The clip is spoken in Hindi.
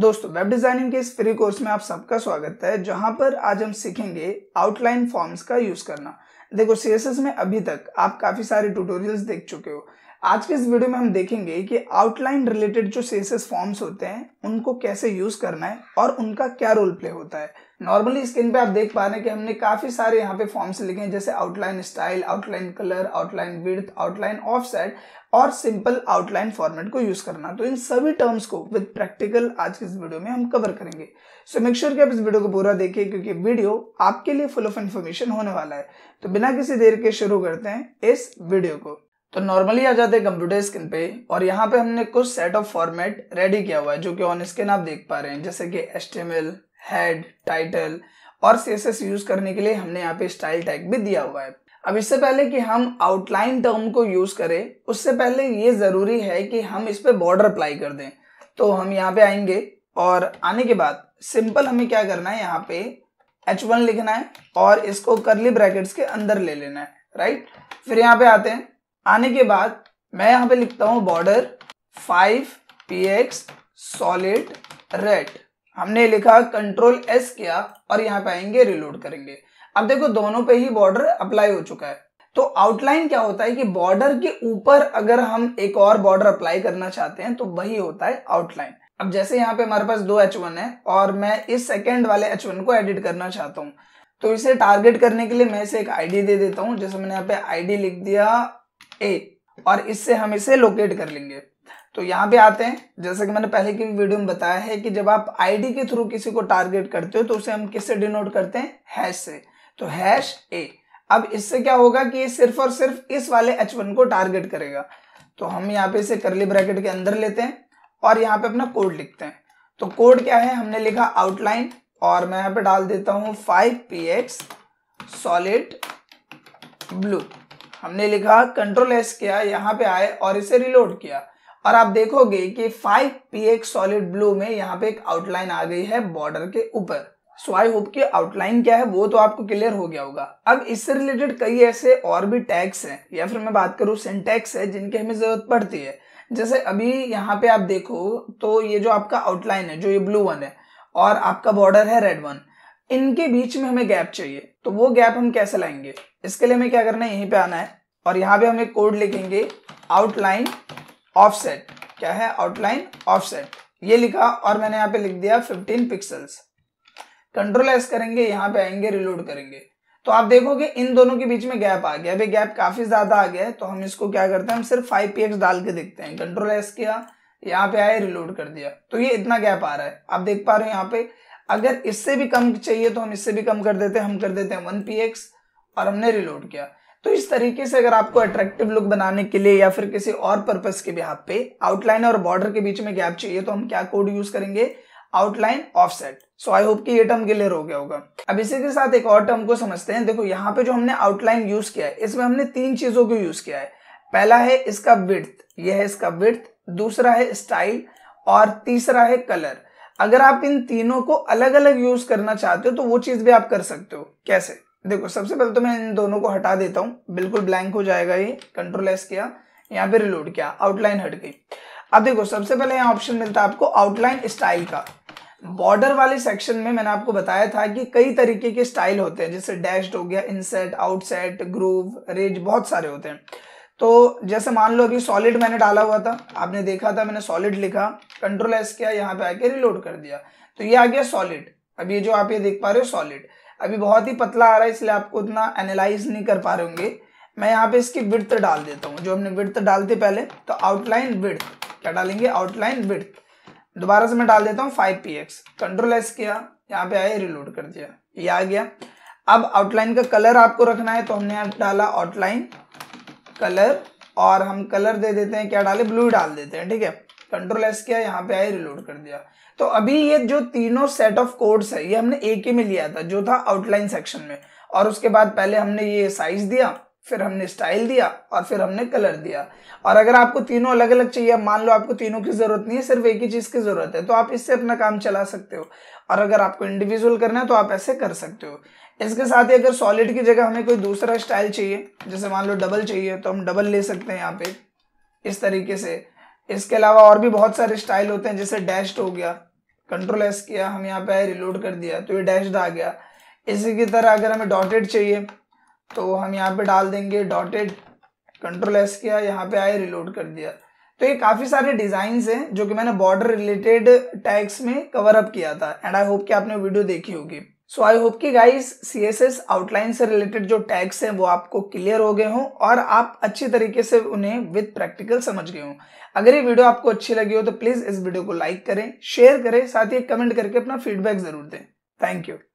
दोस्तों वेब डिजाइनिंग के इस फ्री कोर्स में आप सबका स्वागत है जहां पर आज हम सीखेंगे आउटलाइन फॉर्म्स का यूज करना देखो सीएसएस में अभी तक आप काफी सारे ट्यूटोरियल्स देख चुके हो आज के इस वीडियो में हम देखेंगे कि आउटलाइन रिलेटेड जो सेसेस फॉर्म्स होते हैं उनको कैसे यूज करना है और उनका क्या रोल प्ले होता है नॉर्मली स्क्रीन पे आप देख पा रहे हैं कि हमने काफी सारे यहाँ पे फॉर्म्स लिखे हैं जैसे outline style outline colour outline width outline offset और सिंपल आउटलाइन फॉर्मेट को यूज करना तो इन सभी टर्म्स को विद प्रैक्टिकल आज के इस वीडियो में हम कवर करेंगे सो मेक श्योर कि आप इस वीडियो को पूरा देखिए क्योंकि वीडियो आपके लिए फुल ऑफ इन्फॉर्मेशन होने वाला है तो बिना किसी देर के शुरू करते हैं इस वीडियो को तो नॉर्मली आ जाते हैं कंप्यूटर स्क्रीन पे और यहाँ पे हमने कुछ सेट ऑफ फॉर्मेट रेडी किया हुआ है जो कि ऑन स्क्रीन आप देख पा रहे हैं जैसे कि एस्टेमल हेड टाइटल और सीएसएस यूज करने के लिए हमने यहाँ पे स्टाइल टैग भी दिया हुआ है अब इससे पहले कि हम आउटलाइन टर्म को यूज करें उससे पहले ये जरूरी है कि हम इस पर बॉर्डर अप्लाई कर दें तो हम यहाँ पे आएंगे और आने के बाद सिंपल हमें क्या करना है यहाँ पे वन लिखना है और इसको करली ब्रैकेट्स के अंदर ले लेना है राइट फिर यहाँ पे आते हैं आने के बाद मैं यहाँ पे लिखता हूं border five P X solid red हमने लिखा कंट्रोल एस किया और यहां पे आएंगे रिलोड करेंगे अब देखो दोनों पे ही बॉर्डर अप्लाई हो चुका है तो आउटलाइन क्या होता है कि बॉर्डर के ऊपर अगर हम एक और बॉर्डर अप्लाई करना चाहते हैं तो वही होता है आउटलाइन अब जैसे यहाँ पे हमारे पास दो एच वन है और मैं इस सेकेंड वाले एच वन को एडिट करना चाहता हूँ तो इसे टारगेट करने के लिए मैं इसे एक आईडी दे देता हूँ जैसे मैंने यहाँ पे आईडी लिख दिया ए और इससे हम इसे लोकेट कर लेंगे तो यहाँ पे आते हैं जैसे कि मैंने पहले की वीडियो में बताया है कि जब आप आईडी के थ्रू किसी को टारगेट करते हो तो उसे हम किससे डिनोट करते हैं हैश से तो हैश ए अब इससे क्या होगा कि ये सिर्फ और सिर्फ इस वाले एच वन को टारगेट करेगा तो हम यहाँ पे इसे करली ब्रैकेट के अंदर लेते हैं और यहाँ पे अपना कोड लिखते हैं तो कोड क्या है हमने लिखा आउटलाइन और मैं यहाँ पे डाल देता हूँ five P X solid blue हमने लिखा कंट्रोल एस किया यहाँ पे आए और इसे रिलोड किया और आप देखोगे कि 5 px सॉलिड ब्लू में यहाँ पे एक आउटलाइन आ गई है बॉर्डर के ऊपर सो आई होप की आउटलाइन क्या है वो तो आपको क्लियर हो गया होगा अब इससे रिलेटेड कई ऐसे और भी टैग्स हैं या फिर मैं बात करूँ सिंटैक्स है जिनकी हमें जरूरत पड़ती है जैसे अभी यहाँ पे आप देखो तो ये जो आपका आउटलाइन है जो ये ब्लू वन है और आपका बॉर्डर है रेड वन इनके बीच में हमें गैप चाहिए तो वो गैप हम कैसे लाएंगे इसके लिए हमें क्या करना है यहीं पे आना है और यहाँ पे हम एक कोड लिखेंगे आउटलाइन ऑफसेट क्या है आउटलाइन ऑफसेट ये लिखा और मैंने यहाँ पे लिख दिया 15 पिक्सल्स कंट्रोल एस करेंगे यहाँ पे आएंगे रिलोड करेंगे तो आप देखोगे इन दोनों के बीच में गैप आ गया अभी गैप काफी ज्यादा आ गया है तो हम इसको क्या करते हैं हम सिर्फ फाइव पी डाल के देखते हैं कंट्रोल एस किया यहाँ पे आए रिलोड कर दिया तो ये इतना गैप आ रहा है आप देख पा रहे हो यहाँ पे अगर इससे भी कम चाहिए तो हम इससे भी कम कर देते हैं हम कर देते हैं वन पी एक्स और हमने रिलोड किया तो इस तरीके से अगर आपको अट्रैक्टिव लुक बनाने के लिए या फिर किसी और पर्पज के बिहार पे आउटलाइन और बॉर्डर के बीच में गैप चाहिए तो हम क्या कोड यूज करेंगे outline offset so I hope कि ये टर्म क्लियर हो गया होगा अब इसी के साथ एक और टर्म को समझते हैं देखो यहाँ पे जो हमने आउटलाइन यूज किया है इसमें हमने तीन चीजों को यूज किया है पहला है इसका विर्थ यह है इसका विर्थ दूसरा है स्टाइल और तीसरा है कलर अगर आप इन तीनों को अलग अलग यूज करना चाहते हो तो वो चीज भी आप कर सकते हो कैसे देखो सबसे पहले तो मैं इन दोनों को हटा देता हूं बिल्कुल ब्लैंक हो जाएगा ये कंट्रोल एस किया यहाँ पे रिलोड किया आउटलाइन हट गई अब देखो सबसे पहले यहाँ ऑप्शन मिलता है आपको आउटलाइन स्टाइल का बॉर्डर वाले सेक्शन में मैंने आपको बताया था कि कई तरीके के स्टाइल होते हैं जैसे डैश्ड हो गया इनसेट आउटसेट ग्रूव रेज बहुत सारे होते हैं तो जैसे मान लो अभी सॉलिड मैंने डाला हुआ था आपने देखा था मैंने सॉलिड लिखा कंट्रोल एस किया यहाँ पे आके रिलोड कर दिया तो ये आ गया सॉलिड अब ये जो आप ये देख पा रहे हो सॉलिड अभी बहुत ही पतला आ रहा है इसलिए आपको उतना एनालाइज नहीं कर पा रहे होंगे मैं यहाँ पे इसकी विर्थ डाल देता हूँ जो हमने विर्थ डालते पहले तो आउटलाइन विर्थ क्या डालेंगे आउटलाइन विर्थ दोबारा से मैं डाल देता हूँ five P X control S किया यहाँ पे आया रिलोड कर दिया ये आ गया अब आउटलाइन का कलर आपको रखना है तो हमने यहाँ डाला आउटलाइन कलर और हम कलर दे देते हैं क्या डाले ब्लू डाल देते हैं ठीक है कंट्रोल एस किया यहाँ पे आए रिलोड कर दिया तो अभी ये जो तीनों सेट ऑफ कोड्स है ये हमने एक ही में लिया था जो था आउटलाइन सेक्शन में और उसके बाद पहले हमने ये साइज दिया फिर हमने स्टाइल दिया और फिर हमने कलर दिया और अगर आपको तीनों अलग अलग चाहिए मान लो आपको तीनों की जरूरत नहीं है सिर्फ एक ही चीज की जरूरत है तो आप इससे अपना काम चला सकते हो और अगर आपको इंडिविजुअल करना है तो आप ऐसे कर सकते हो इसके साथ ही अगर सॉलिड की जगह हमें कोई दूसरा स्टाइल चाहिए जैसे मान लो डबल चाहिए तो हम डबल ले सकते हैं यहाँ पे इस तरीके से इसके अलावा और भी बहुत सारे स्टाइल होते हैं जैसे डैश्ड हो गया कंट्रोल एस किया हम यहाँ पे रिलोड कर दिया तो ये डैश्ड आ गया इसी की तरह अगर हमें डॉटेड चाहिए तो हम यहाँ पे डाल देंगे डॉटेड कंट्रोल एस किया यहाँ पे आए रिलोड कर दिया तो ये काफ़ी सारे डिजाइन हैं जो कि मैंने बॉर्डर रिलेटेड टैक्स में कवर अप किया था एंड आई होप कि आपने वीडियो देखी होगी सो आई होप कि guys C S S outline से रिलेटेड जो टैग्स हैं वो आपको क्लियर हो गए हों और आप अच्छी तरीके से उन्हें विद प्रैक्टिकल समझ गए हों अगर ये वीडियो आपको अच्छी लगी हो तो प्लीज़ इस वीडियो को लाइक करें शेयर करें साथ ही कमेंट करके अपना फीडबैक ज़रूर दें थैंक यू